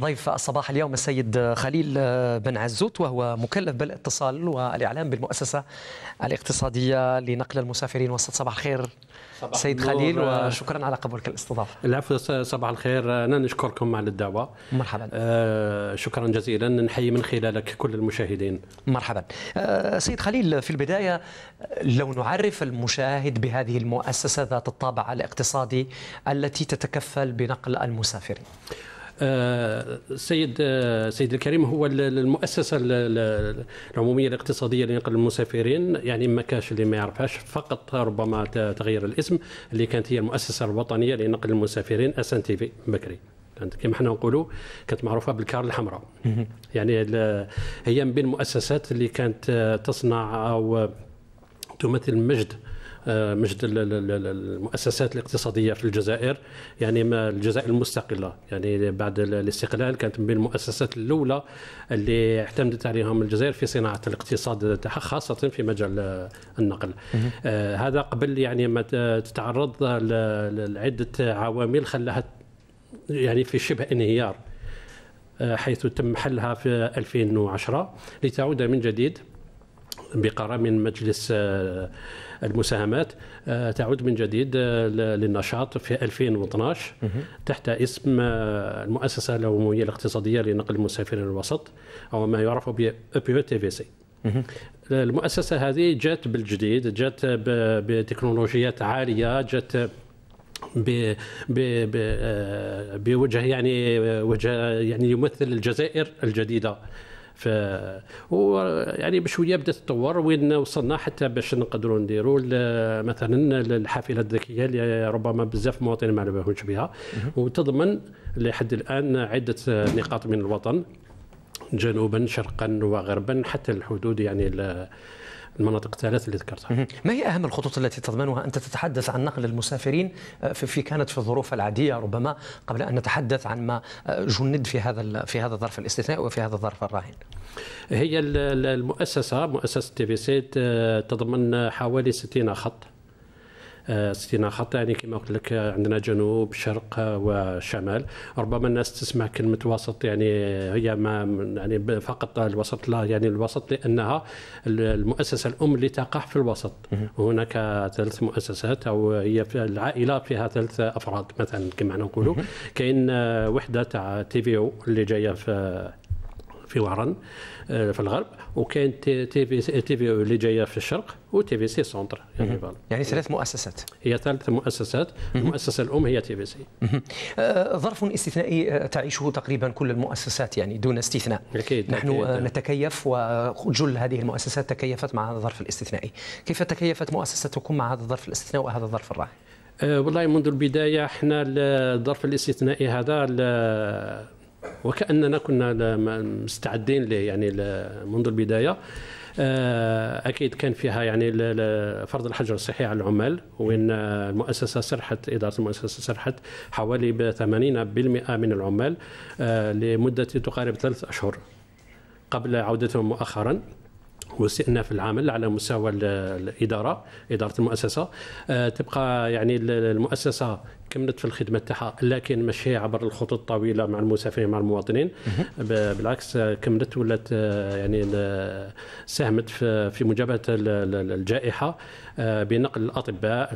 ضيف الصباح اليوم السيد خليل بن عزوت وهو مكلف بالاتصال والاعلام بالمؤسسه الاقتصاديه لنقل المسافرين وسط صباح الخير صباح سيد خليل وشكرا على قبولك الاستضافه. العفو صباح الخير انا نشكركم على الدعوه. مرحبا. آه شكرا جزيلا نحيي من خلالك كل المشاهدين. مرحبا. آه سيد خليل في البدايه لو نعرف المشاهد بهذه المؤسسه ذات الطابع الاقتصادي التي تتكفل بنقل المسافرين. السيد آه، آه، سيد الكريم هو المؤسسه العموميه الاقتصاديه لنقل المسافرين يعني ما كاش اللي ما يعرفهاش فقط ربما تغير الاسم اللي كانت هي المؤسسه الوطنيه لنقل المسافرين اس ان تي في بكري كانت كما حنا نقولوا كانت معروفه بالكار الحمراء يعني هي من بين المؤسسات اللي كانت آه، تصنع او تمثل مجد آه، مجد المؤسسات الاقتصاديه في الجزائر يعني ما الجزائر المستقله يعني بعد الاستقلال كانت من المؤسسات الاولى اللي اعتمدت عليهم الجزائر في صناعه الاقتصاد تاعها خاصه في مجال النقل آه هذا قبل يعني ما تتعرض لعده عوامل خلاها يعني في شبه انهيار آه، حيث تم حلها في 2010 لتعود من جديد بقرار من مجلس آه، المساهمات آه، تعود من جديد آه، للنشاط في 2012 تحت اسم آه، المؤسسة العمومية الاقتصادية لنقل المسافرين الوسط أو ما يعرف ب تي في سي المؤسسة هذه جات بالجديد جات بتكنولوجيات عالية جات ب ب بوجه يعني وجه يعني يمثل الجزائر الجديده ف يعني بشويه بدات تطور وين وصلنا حتى باش نقدروا نديروا مثلا الحافله الذكيه اللي ربما بزاف مواطنين ما علمهمش بها وتضمن لحد الان عده نقاط من الوطن جنوبا شرقا وغربا حتى الحدود يعني المناطق الثلاث اللي ذكرتها. ما هي اهم الخطوط التي تضمنها انت تتحدث عن نقل المسافرين آه، في كانت في الظروف العاديه ربما قبل ان نتحدث عن ما آه، جند في هذا في هذا الظرف الاستثنائي وفي هذا الظرف الراهن. هي المؤسسه مؤسسه تي في سي آه، تضمن حوالي 60 خط آه، ستنا خط يعني كما قلت لك آه، عندنا جنوب شرق آه، وشمال ربما الناس تسمع كلمه وسط يعني هي ما يعني فقط الوسط لا يعني الوسط لانها المؤسسه الام اللي تقع في الوسط هناك ثلاث مؤسسات او هي في العائله فيها ثلاث افراد مثلا كما نقولوا كاين وحده تاع تي في او اللي جايه في في وهران آه، في الغرب وكاين تي في تي في اللي جايه في الشرق وتي في سي سونتر يعني يعني ثلاث مؤسسات هي ثلاث مؤسسات المؤسسه الام هي تي في سي آه، ظرف استثنائي آه، تعيشه تقريبا كل المؤسسات يعني دون استثناء أكيد نحن أكيد. نتكيف وجل هذه المؤسسات تكيفت مع هذا الظرف الاستثنائي كيف تكيفت مؤسستكم مع هذا الظرف الاستثنائي وهذا الظرف الراهن والله منذ البدايه احنا الظرف الاستثنائي هذا وكاننا كنا مستعدين له يعني منذ البدايه آه، اكيد كان فيها يعني فرض الحجر الصحي على العمال وين المؤسسه سرحت اداره المؤسسه سرحت حوالي 80% من العمال آه، لمده تقارب ثلاث اشهر قبل عودتهم مؤخرا واستئناف العمل على مستوى الاداره اداره المؤسسه آه، تبقى يعني المؤسسه كملت في الخدمه تاعها لكن ماشي عبر الخطوط الطويله مع المسافرين مع المواطنين بالعكس كملت ولات آه، يعني ساهمت في مجابهه الجائحه آه، بنقل الاطباء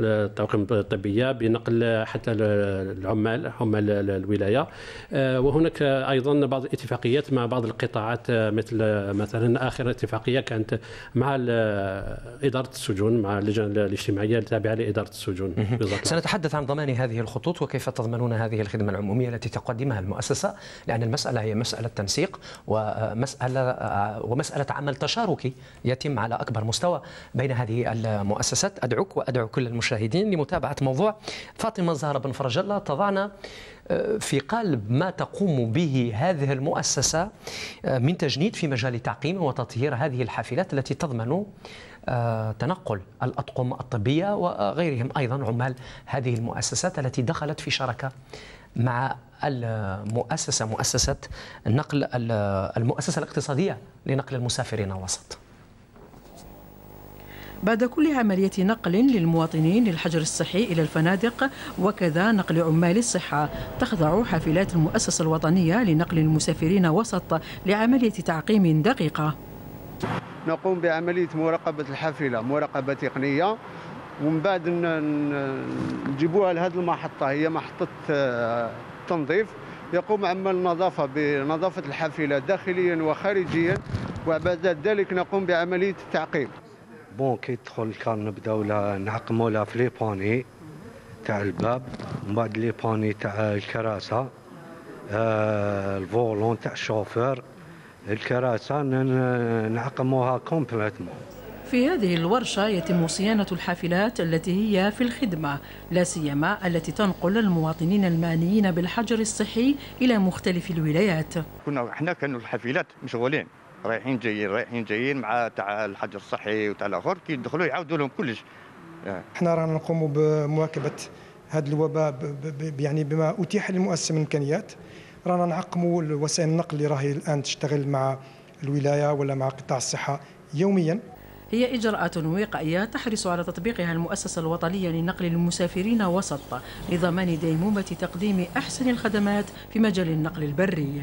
الطواقم الطبيه بنقل حتى العمال عمال الولايه آه، وهناك ايضا بعض الاتفاقيات مع بعض القطاعات آه، مثل آه، مثلا اخر اتفاقيه كانت مع اداره السجون مع اللجنه الاجتماعيه التابعه لاداره السجون سنتحدث عن ضمان هذه الخطوط وكيف تضمنون هذه الخدمه العموميه التي تقدمها المؤسسه لان المساله هي مساله تنسيق ومساله ومساله عمل تشاركي يتم على اكبر مستوى بين هذه المؤسسات ادعوك وادعو كل المشاهدين المشاهدين لمتابعة موضوع فاطمة زهرة بن فرج الله تضعنا آه، في قالب ما تقوم به هذه المؤسسة آه، من تجنيد في مجال تعقيم وتطهير هذه الحافلات التي تضمن آه، تنقل الأطقم الطبية وغيرهم أيضا عمال هذه المؤسسات التي دخلت في شراكة مع المؤسسة مؤسسة النقل المؤسسة الاقتصادية لنقل المسافرين وسط بعد كل عملية نقل للمواطنين للحجر الصحي إلى الفنادق وكذا نقل عمال الصحة تخضع حافلات المؤسسة الوطنية لنقل المسافرين وسط لعملية تعقيم دقيقة نقوم بعملية مراقبة الحافلة مراقبة تقنية ومن بعد نجيبوها لهذه المحطة هي محطة آه، تنظيف يقوم عمال النظافة بنظافة الحافلة داخليا وخارجيا وبعد ذلك نقوم بعملية التعقيم بون كي تدخل كان نبداو نعقمو لها في لي بوني تاع الباب من بعد لي بوني تاع الكراسه آه الفولون تاع الشوفور الكراسه نعقموها كومبليتمون في هذه الورشة يتم صيانة الحافلات التي هي في الخدمة لا سيما التي تنقل المواطنين المعنيين بالحجر الصحي إلى مختلف الولايات كنا احنا كانوا الحافلات مشغولين رايحين جايين رايحين جايين مع تاع الحجر الصحي وتاع الاخر كي يدخلوا يعاودوا لهم كلش احنا آه. رانا نقوموا بمواكبه هذا الوباء يعني بما اتيح للمؤسسه من امكانيات رانا نعقموا وسائل النقل اللي راهي الان تشتغل مع الولايه ولا مع قطاع الصحه يوميا هي إجراءات وقائية تحرص على تطبيقها المؤسسة الوطنية لنقل المسافرين وسط لضمان ديمومة تقديم أحسن الخدمات في مجال النقل البري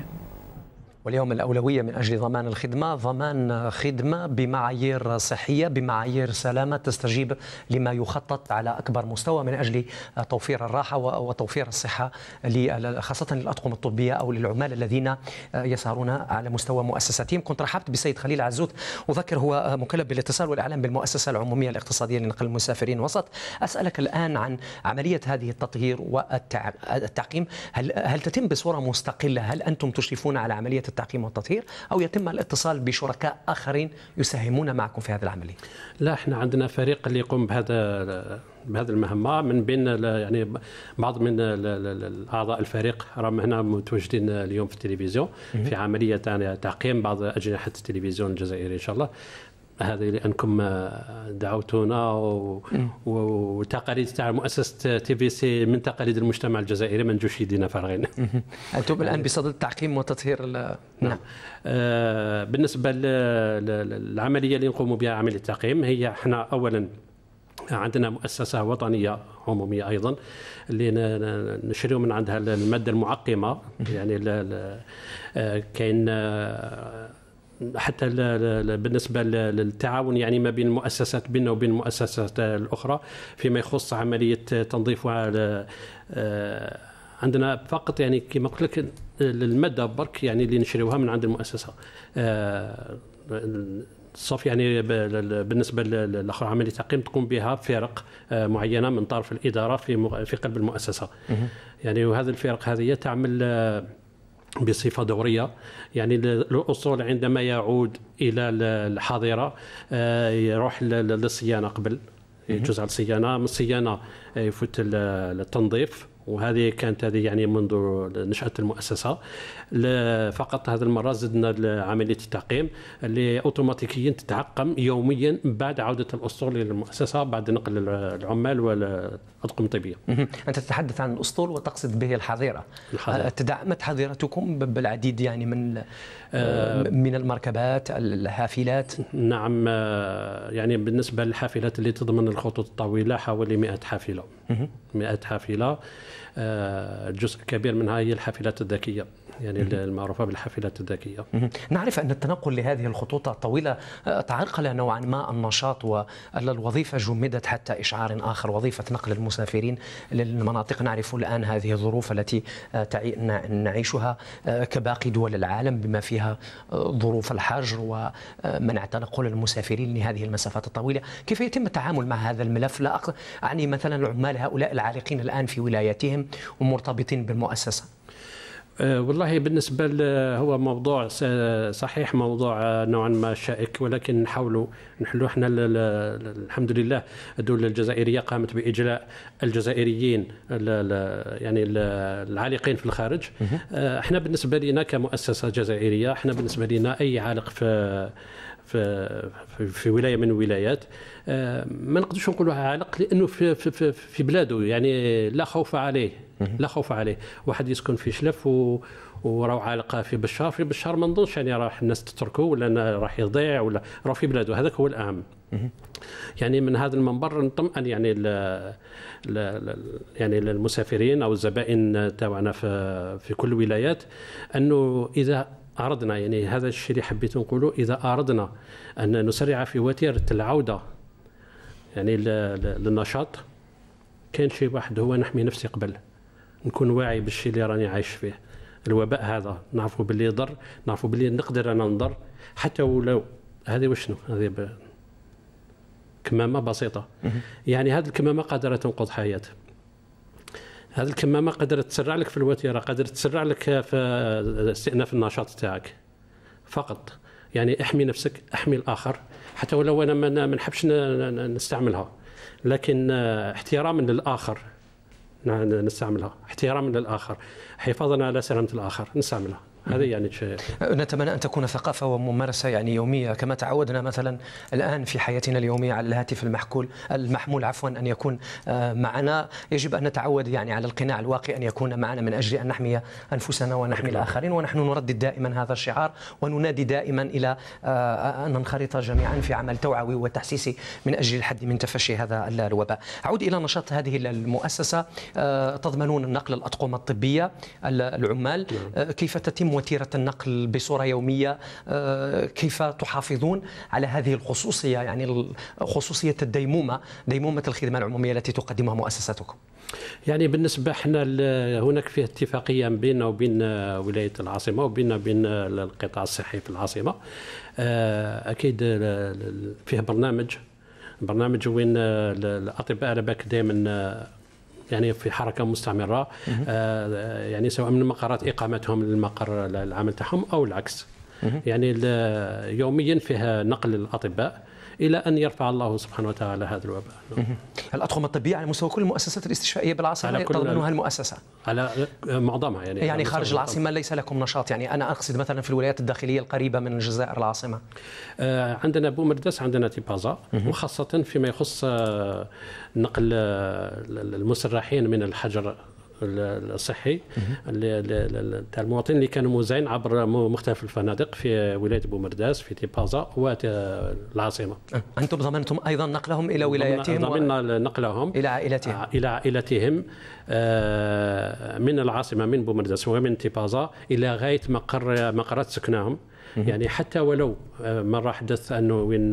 واليوم الأولوية من أجل ضمان الخدمة ضمان خدمة بمعايير صحية بمعايير سلامة تستجيب لما يخطط على أكبر مستوى من أجل توفير الراحة وتوفير الصحة خاصة للأطقم الطبية أو للعمال الذين يسهرون على مستوى مؤسساتهم كنت رحبت بالسيد خليل عزوت أذكر هو مكلف بالاتصال والإعلام بالمؤسسة العمومية الاقتصادية لنقل المسافرين وسط أسألك الآن عن عملية هذه التطهير والتعقيم هل, هل تتم بصورة مستقلة هل أنتم تشرفون على عملية التعقيم والتطهير أو يتم الاتصال بشركاء آخرين يساهمون معكم في هذه العملية لا احنا عندنا فريق اللي يقوم بهذا بهذه المهمه من بين يعني بعض من اعضاء الفريق راهم هنا متواجدين اليوم في التلفزيون في عمليه يعني تعقيم بعض اجنحه التلفزيون الجزائري ان شاء الله هذه لانكم آه، دعوتونا وتقاليد تاع مؤسسه تي في سي من تقاليد المجتمع الجزائري ما نجوش يدينا فارغين. انتم الان بصدد تعقيم وتطهير نعم. نعم. آه بالنسبه للعمليه اللي نقوم بها عمليه التعقيم هي احنا اولا عندنا مؤسسة وطنية عمومية أيضا اللي نشريو من عندها المادة المعقمة يعني آه، كاين آه، حتى بالنسبه للتعاون يعني ما بين المؤسسات بيننا وبين المؤسسات الاخرى فيما يخص عمليه تنظيف آه، عندنا فقط يعني كما قلت لك الماده برك يعني اللي نشريوها من عند المؤسسه آه، صوف يعني بالنسبه للاخر عمليه تعقيم تقوم بها فرق آه، معينه من طرف الاداره في في قلب المؤسسه يعني وهذه الفرق هذه تعمل بصفه دوريه يعني الاصول عندما يعود الى الحظيره آه، يروح للصيانه قبل يجوز على الصيانه من الصيانه يفوت التنظيف وهذه كانت هذه يعني منذ نشأة المؤسسة فقط هذه المرة زدنا عملية التعقيم اللي أوتوماتيكيا تتعقم يوميا بعد عودة الأسطول للمؤسسة بعد نقل العمال والأطقم الطبية أنت تتحدث عن الأسطول وتقصد به الحظيرة أه، تدعمت حظيرتكم بالعديد يعني من أه، من المركبات الحافلات نعم أه، يعني بالنسبة للحافلات اللي تضمن الخطوط الطويلة حوالي 100 حافلة مئات حافله آه، جزء كبير منها هي الحافلات الذكيه يعني المعروفة بالحافلات الذكية نعرف أن التنقل لهذه الخطوط الطويلة آه، تعرقل نوعا ما النشاط والوظيفة جمدت حتى إشعار آخر وظيفة نقل المسافرين للمناطق نعرف الآن هذه الظروف التي آه، نعيشها آه، كباقي دول العالم بما فيها ظروف الحجر ومنع تنقل المسافرين لهذه المسافات الطويلة كيف يتم التعامل مع هذا الملف لا أعني مثلا العمال هؤلاء العالقين الآن في ولاياتهم ومرتبطين بالمؤسسة آه، والله بالنسبة هو موضوع صحيح موضوع نوعا ما شائك ولكن نحاولوا نحلو احنا الحمد لله الدولة الجزائرية قامت بإجلاء الجزائريين يعني العالقين في الخارج آه، احنا بالنسبة لنا كمؤسسة جزائرية احنا بالنسبة لنا أي عالق في في في ولايه من الولايات آه، ما نقدرش نقولوا عالق لانه في, في, في بلاده يعني لا خوف عليه لا خوف عليه واحد يسكن في شلف و وراو عالقه في بشار في بشار ما نظنش يعني راح الناس تتركه ولا راح يضيع ولا راه في بلاده هذاك هو الاهم يعني من هذا المنبر نطمئن يعني ل ل يعني للمسافرين او الزبائن تاعنا في في كل الولايات انه اذا أردنا يعني هذا الشيء اللي حبيت نقوله إذا أردنا أن نسرع في وتيرة العودة يعني للنشاط كان شيء واحد هو نحمي نفسي قبل نكون واعي بالشيء اللي راني عايش فيه الوباء هذا نعرفوا باللي ضر نعرفوا باللي نقدر انا نضر حتى ولو هذه وشنو هذه ب... كمامه بسيطه يعني هذه الكمامه قادره تنقذ حياه هذه الكمامه قادره تسرع لك في الوتيره قادره تسرع لك في استئناف النشاط تاعك فقط يعني احمي نفسك احمي الاخر حتى ولو انا ما نحبش نستعملها لكن احتراما للاخر نستعملها احتراما للاخر حفاظا على سلامه الاخر نستعملها هذا يعني شيء نتمنى أن تكون ثقافة وممارسة يعني يومية كما تعودنا مثلا الآن في حياتنا اليومية على الهاتف المحكول المحمول عفوا أن يكون آه، معنا يجب أن نتعود يعني على القناع الواقي أن يكون معنا من أجل أن نحمي أنفسنا ونحمي الآخرين ونحن نردد دائما هذا الشعار وننادي دائما إلى آه، أن ننخرط جميعا في عمل توعوي وتحسيسي من أجل الحد من تفشي هذا الوباء أعود إلى نشاط هذه المؤسسة آه، تضمنون نقل الأطقم الطبية العمال نعم. كيف تتم وتيره النقل بصوره يوميه آه، كيف تحافظون على هذه الخصوصيه يعني خصوصيه الديمومه ديمومه الخدمه العموميه التي تقدمها مؤسساتكم يعني بالنسبه احنا هناك فيه اتفاقيه بيننا وبين ولايه العاصمه وبيننا وبين القطاع الصحي في العاصمه آه، اكيد فيه برنامج برنامج وين الاطباء على بالك دائما يعني في حركه مستمره آه يعني سواء من مقرات اقامتهم للمقر العمل تاعهم او العكس يعني يوميا فيها نقل الاطباء الى ان يرفع الله سبحانه وتعالى هذا الوباء. الاطقم الطبيه على مستوى كل المؤسسات الاستشفائيه بالعاصمه على تضمنها المؤسسه. على معظمها يعني يعني خارج العاصمه ليس لكم نشاط يعني انا اقصد مثلا في الولايات الداخليه القريبه من الجزائر العاصمه. آه، عندنا بومرداس عندنا تيبازا وخاصه فيما يخص آه، نقل آه، المسرحين من الحجر الصحي تاع المواطنين اللي كانوا موزعين عبر مختلف الفنادق في ولايه بومرداس في تيبازا والعاصمه. أه. انتم ضمنتم ايضا نقلهم الى ولايتهم؟ ضمننا و... نقلهم الى عائلتهم آه، الى عائلتهم آه، من العاصمه من بومرداس ومن تيبازا الى غايه مقر مقرات سكناهم. يعني حتى ولو مره حدث انه وين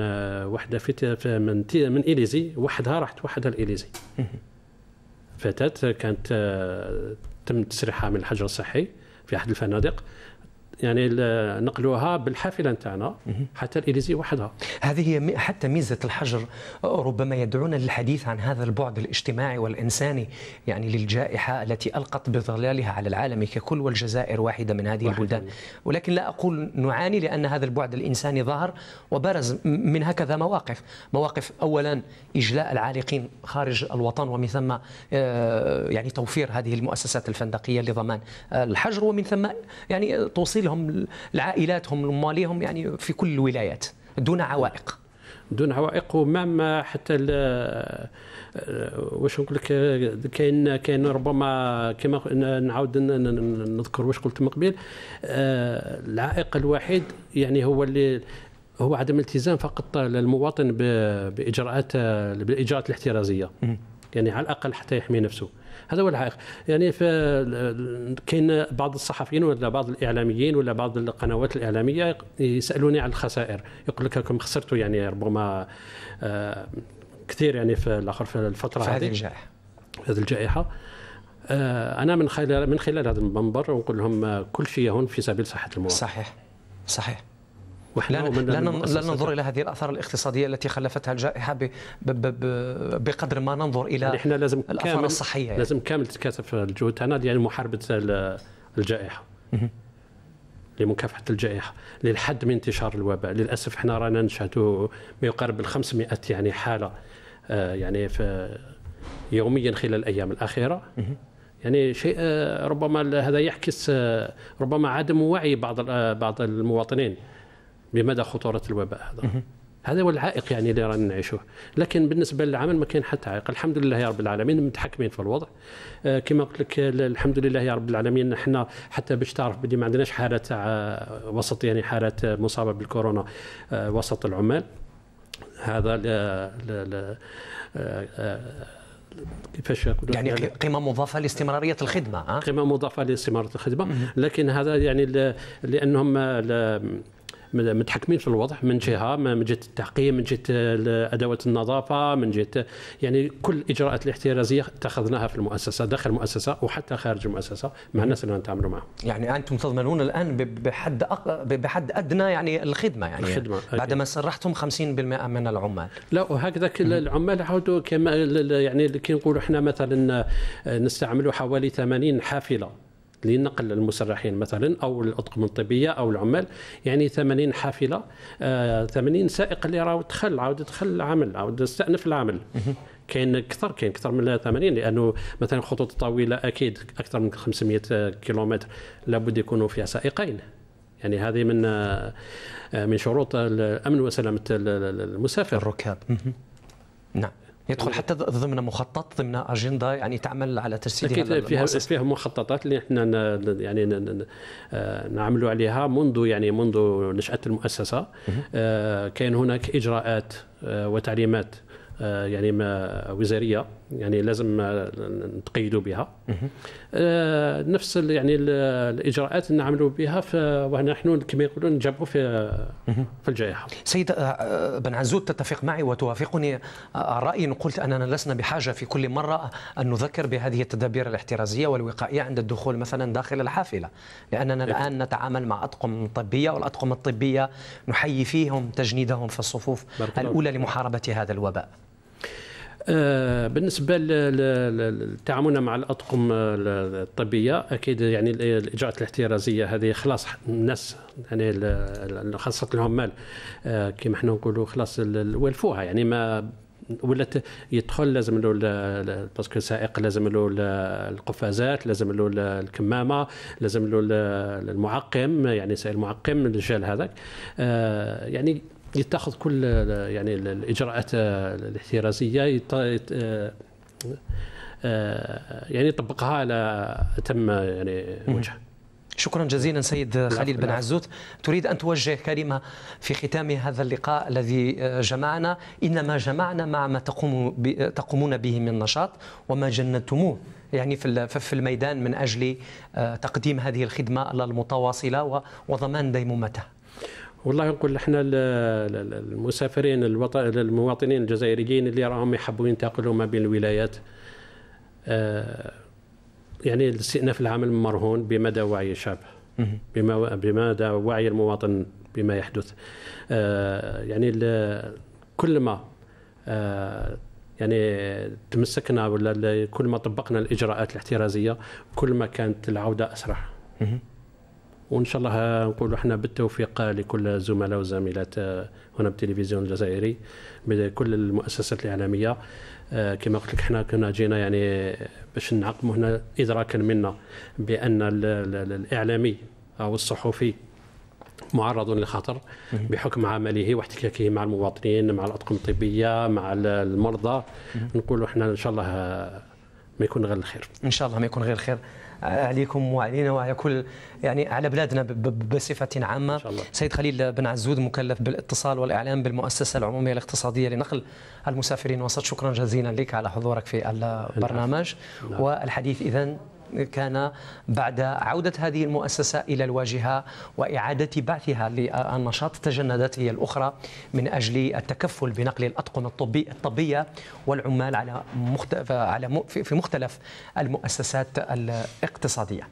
وحده في من من اليزي وحدها راحت وحدها الاليزي فتاه كانت آه، تم تسريحها من الحجر الصحي في احد الفنادق يعني نقلوها بالحافله نتاعنا حتى الاليزي وحدها هذه هي حتى ميزه الحجر ربما يدعونا للحديث عن هذا البعد الاجتماعي والانساني يعني للجائحه التي القت بظلالها على العالم ككل والجزائر واحده من هذه واحد البلدان ولكن لا اقول نعاني لان هذا البعد الانساني ظهر وبرز من هكذا مواقف مواقف اولا اجلاء العالقين خارج الوطن ومن ثم آه، يعني توفير هذه المؤسسات الفندقيه لضمان آه، الحجر ومن ثم يعني توصيلهم عندهم العائلات هم يعني في كل الولايات دون عوائق دون عوائق ومام حتى آه، واش نقول لك كاين كاين ربما كما نعاود نذكر واش قلت من قبل آه، العائق الوحيد يعني هو اللي هو عدم التزام فقط للمواطن باجراءات آه، بالاجراءات الاحترازيه يعني على الاقل حتى يحمي نفسه هذا هو العائق يعني كاين بعض الصحفيين ولا بعض الاعلاميين ولا بعض القنوات الاعلاميه يسالوني عن الخسائر يقول لك راكم خسرتوا يعني ربما آه، كثير يعني في الاخر في الفتره هذه الجائحه هذه الجائحه آه، انا من خلال من خلال هذا المنبر ونقول لهم آه، كل شيء هون في سبيل صحه المواطن صحيح صحيح لا, لا, لا ننظر الى هذه الاثار الاقتصاديه التي خلفتها الجائحه بقدر ما ننظر الى يعني احنا لازم الاثار كامل الصحيه يعني. لازم كامل تتكاتف الجهود تاعنا يعني محاربه الجائحه لمكافحه الجائحه للحد من انتشار الوباء للاسف احنا رانا نشهدوا ما يقارب ال 500 يعني حاله آه، يعني في يوميا خلال الايام الاخيره يعني شيء آه، ربما هذا يعكس آه، ربما عدم وعي بعض بعض المواطنين بمدى خطوره الوباء هذا هذا هو العائق يعني اللي رانا نعيشوه لكن بالنسبه للعمل ما كاين حتى عائق الحمد لله يا رب العالمين متحكمين في الوضع آه، كما قلت لك الحمد لله يا رب العالمين نحن حتى باش تعرف بلي ما عندناش حاله تاع آه، وسط يعني حاله مصابه بالكورونا آه، وسط العمال هذا ل ل كيفاش يعني, يعني قيمه مضافه لاستمراريه الخدمه قيمه مضافه لاستمراريه الخدمه لكن هذا يعني لانهم متحكمين في الوضع من جهه من جهه التحقيق من جهه آه، ادوات النظافه من جهه يعني كل الاجراءات الاحترازيه اتخذناها في المؤسسه داخل المؤسسه وحتى خارج المؤسسه مع الناس اللي نتعاملوا معهم. يعني انتم تضمنون الان بحد أق... بحد ادنى يعني الخدمه يعني الخدمه بعد ما سرحتم 50% من العمال. لا وهكذا العمال عاودوا كما يعني كي نقولوا احنا مثلا آه، نستعملوا حوالي 80 حافله لنقل المسرحين مثلا او الاطقم الطبيه او العمال يعني 80 حافله 80 آه، سائق اللي راه دخل عاود دخل العمل عاود استأنف العمل كاين اكثر كاين اكثر من 80 لانه مثلا الخطوط الطويله اكيد اكثر من 500 كيلومتر لابد يكونوا فيها سائقين يعني هذه من آه، من شروط الامن وسلامه المسافر الركاب نعم يدخل حتى ضمن مخطط ضمن اجنده يعني تعمل على تجسيد اكيد فيها فيها مخططات اللي احنا يعني آه، نعملوا عليها منذ يعني منذ نشاه المؤسسه آه، كاين هناك اجراءات آه، وتعليمات يعني وزاريه يعني لازم نتقيدوا بها آه، نفس يعني الاجراءات اللي نعملوا بها ونحن كما يقولوا نجابوا في في الجائحه سيد آه، آه، بن عزوت تتفق معي وتوافقني الراي ان قلت اننا لسنا بحاجه في كل مره ان نذكر بهذه التدابير الاحترازيه والوقائيه عند الدخول مثلا داخل الحافله لاننا إيه. الان نتعامل مع اطقم طبيه والاطقم الطبيه نحيي فيهم تجنيدهم في الصفوف الاولى لمحاربه هذا الوباء آه، بالنسبه لتعاملنا مع الاطقم آه، الطبيه اكيد يعني الاجراءات الاحترازيه هذه خلاص الناس يعني خاصه العمال آه، كما احنا نقولوا خلاص ولفوها يعني ما ولات يدخل لازم له باسكو السائق لازم له القفازات لازم له الكمامه لازم له المعقم يعني سائل معقم الجال هذاك يعني يتخذ كل يعني الاجراءات آه، الاحترازيه آه، آه، يعني يطبقها على اتم يعني وجه شكرا جزيلا سيد خليل بن عزوت تريد أن توجه كلمة في ختام هذا اللقاء الذي جمعنا إنما جمعنا مع ما تقوم تقومون به من نشاط وما جندتموه يعني في في الميدان من أجل تقديم هذه الخدمة المتواصلة وضمان ديمومتها والله نقول احنا المسافرين المواطنين الجزائريين اللي راهم يحبوا ينتقلوا ما بين الولايات آه، يعني الاستئناف العمل مرهون بمدى وعي الشعب بما بمدى وعي المواطن بما يحدث آه، يعني كل ما آه، يعني تمسكنا ولا كل ما طبقنا الاجراءات الاحترازيه كل ما كانت العوده اسرع وان شاء الله نقولوا احنا بالتوفيق لكل الزملاء والزميلات هنا بالتلفزيون الجزائري بكل المؤسسات الاعلاميه آه، كما قلت لك احنا كنا جينا يعني باش نعقموا هنا ادراكا منا بان الاعلامي او الصحفي معرض للخطر بحكم عمله واحتكاكه مع المواطنين مع الاطقم الطبيه مع المرضى نقولوا احنا ان شاء الله ما يكون غير الخير ان شاء الله ما يكون غير الخير عليكم وعلينا وعلى كل يعني على بلادنا بصفه عامه سيد خليل بن عزود مكلف بالاتصال والاعلام بالمؤسسه العموميه الاقتصاديه لنقل المسافرين وسط شكرا جزيلا لك على حضورك في البرنامج نعم. والحديث اذا كان بعد عودة هذه المؤسسة إلى الواجهة وإعادة بعثها للنشاط تجندت هي الأخرى من أجل التكفل بنقل الأطقم الطبية والعمال على مختلف على في مختلف المؤسسات الاقتصادية